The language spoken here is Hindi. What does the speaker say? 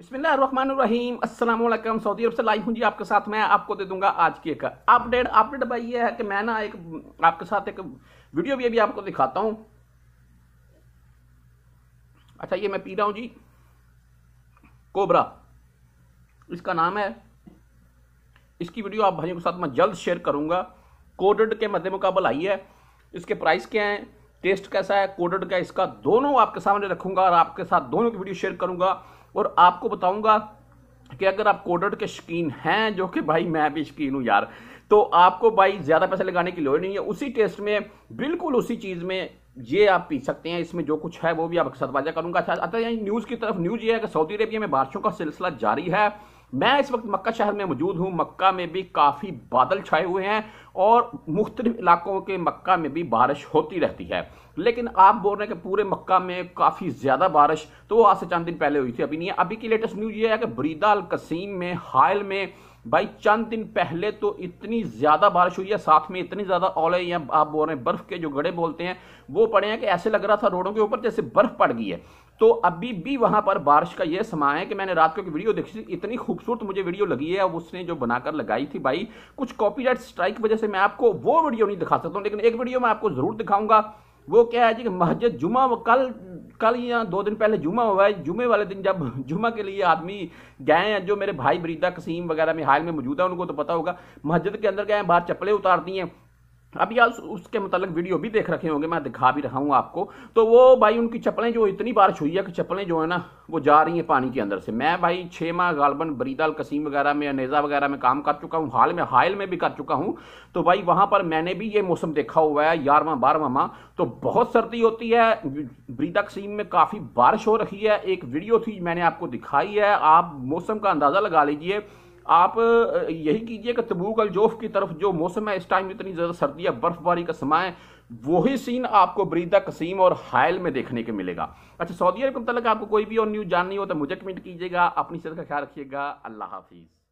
बिस्मिल्लाम असलम सऊदी अरब से लाइव हूँ जी आपके साथ मैं आपको दे दूंगा आज की एक अपडेट अपडेट भाई ये है कि मैं ना एक आपके साथ एक वीडियो भी अभी आपको दिखाता हूँ अच्छा ये मैं पी रहा हूँ जी कोबरा इसका नाम है इसकी वीडियो आप भाइयों के साथ मैं जल्द शेयर करूँगा कोडेड के मद्दे मुकाबल आई है इसके प्राइस क्या हैं टेस्ट कैसा है कोडेड का इसका दोनों आपके सामने रखूँगा और आपके साथ दोनों की वीडियो शेयर करूँगा और आपको बताऊंगा कि अगर आप कोडर के शौकीन हैं जो कि भाई मैं भी शौकीन हूँ यार तो आपको भाई ज़्यादा पैसे लगाने की लोड़ नहीं है उसी टेस्ट में बिल्कुल उसी चीज़ में ये आप पी सकते हैं इसमें जो कुछ है वो भी आप अक्सर वाजा करूंगा अच्छा आता अच्छा, न्यूज़ की तरफ न्यूज़ ये है कि सऊदी अरेबिया में बारिशों का सिलसिला जारी है मैं इस वक्त मक्का शहर में मौजूद हूँ मक्का में भी काफ़ी बादल छाए हुए हैं और मुख्तलिफ इलाकों के मक्का में भी बारिश होती रहती है लेकिन आप बोल रहे हैं कि पूरे मक्का में काफ़ी ज़्यादा बारिश तो आज से चंद दिन पहले हुई थी अभी नहीं है अभी की लेटेस्ट न्यूज़ ये है कि बरीदा अलकसीम में हायल में भाई चंद दिन पहले तो इतनी ज़्यादा बारिश हुई है साथ में इतनी ज़्यादा ओले या आप बोल रहे हैं बर्फ़ के जो गड़े बोलते हैं वो पड़े हैं कि ऐसे लग रहा था रोडों के ऊपर जैसे बर्फ़ पड़ गई है तो अभी भी वहां पर बारिश का ये समय है कि मैंने रात को एक वीडियो देखी थी इतनी खूबसूरत मुझे वीडियो लगी है उसने जो बनाकर लगाई थी भाई कुछ कॉपीराइट स्ट्राइक की वजह से मैं आपको वो वीडियो नहीं दिखा सकता हूँ लेकिन एक वीडियो मैं आपको ज़रूर दिखाऊंगा वो क्या है जी कि मस्जिद जुमा कल कल यहाँ दो दिन पहले जुमा हुआ है जुमे वाले दिन जब जुमा के लिए आदमी गए हैं जो मेरे भाई बरीदा कसीम वगैरह में हाल में मौजूद है उनको तो पता होगा मस्जिद के अंदर गए हैं बाहर चप्पलें उतारती हैं अभी आप उसके मतलब वीडियो भी देख रखे होंगे मैं दिखा भी रहा हूँ आपको तो वो भाई उनकी चप्पलें जो इतनी बारिश हुई है कि चप्पलें जो है ना वो जा रही हैं पानी के अंदर से मैं भाई छः माह गालबन बरीदाल कसीम वगैरह में अनेजा वगैरह में काम कर चुका हूँ हाल में हायल में भी कर चुका हूँ तो भाई वहाँ पर मैंने भी ये मौसम देखा हुआ है ग्यारहवा बारहवा माह तो बहुत सर्दी होती है बरीदा कसीम में काफ़ी बारिश हो रही है एक वीडियो थी मैंने आपको दिखाई है आप मौसम का अंदाज़ा लगा लीजिए आप यही कीजिए कि तबूक अलजोफ की तरफ जो मौसम है इस टाइम इतनी ज़्यादा सर्दी है बर्फबारी का समय है वही सीन आपको बरीदा कसीम और हायल में देखने के मिलेगा अच्छा सऊदी अरब के मतलब आपको कोई भी और न्यूज़ जाननी हो तो मुझे कमेंट कीजिएगा अपनी सेहत का ख्याल रखिएगा अल्लाह हाफिज़